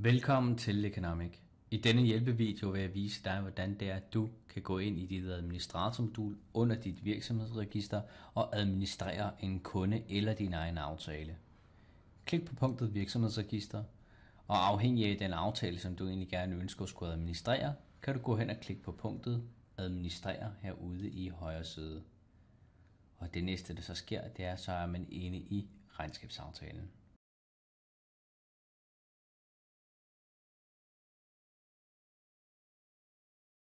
Velkommen til Economic. I denne hjælpevideo vil jeg vise dig, hvordan det er, at du kan gå ind i dit administratormodul under dit virksomhedsregister og administrere en kunde eller din egen aftale. Klik på punktet virksomhedsregister, og afhængig af den aftale, som du egentlig gerne ønsker at skulle administrere, kan du gå hen og klikke på punktet administrere herude i højre side. Og det næste, der så sker, det er, så er man inde i regnskabsaftalen.